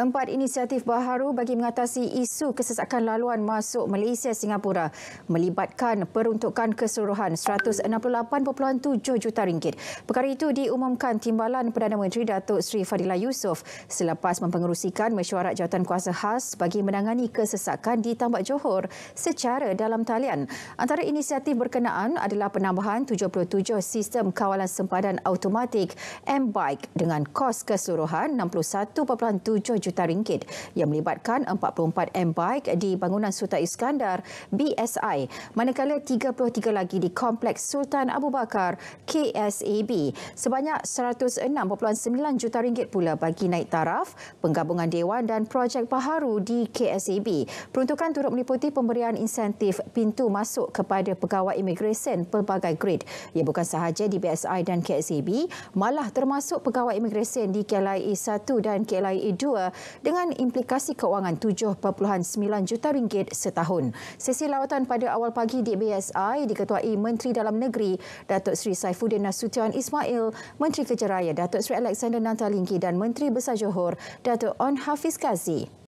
Empat inisiatif baharu bagi mengatasi isu kesesakan laluan masuk Malaysia-Singapura melibatkan peruntukan keseluruhan 168.7 juta ringgit. Perkara itu diumumkan timbalan Perdana Menteri Datuk Seri Fadila Yusof selepas mempengerusikan mesyuarat jawatan kuasa khas bagi menangani kesesakan di Tambak Johor secara dalam talian. Antara inisiatif berkenaan adalah penambahan 77 sistem kawalan sempadan automatik M-Bike dengan kos keseluruhan 61.7 juta juta ringgit yang melibatkan 44 M-Bike di bangunan Sultan Iskandar BSI manakala 33 lagi di Kompleks Sultan Abu Bakar KSAB. Sebanyak 106.9 juta ringgit pula bagi naik taraf penggabungan Dewan dan Projek Baharu di KSAB. Peruntukan turut meliputi pemberian insentif pintu masuk kepada pegawai imigresen pelbagai grade. Ia bukan sahaja di BSI dan KSAB, malah termasuk pegawai imigresen di KLIA 1 e dan KLIA 2 e dengan implikasi kewangan 7.9 juta ringgit setahun. Sesi lawatan pada awal pagi di BSI diketuai Menteri Dalam Negeri Datuk Seri Saifuddin Nasution Ismail, Menteri Kerja Raya Datuk Seri Alexander Nantalingki dan Menteri Besar Johor Datuk On Hafiz Kazi.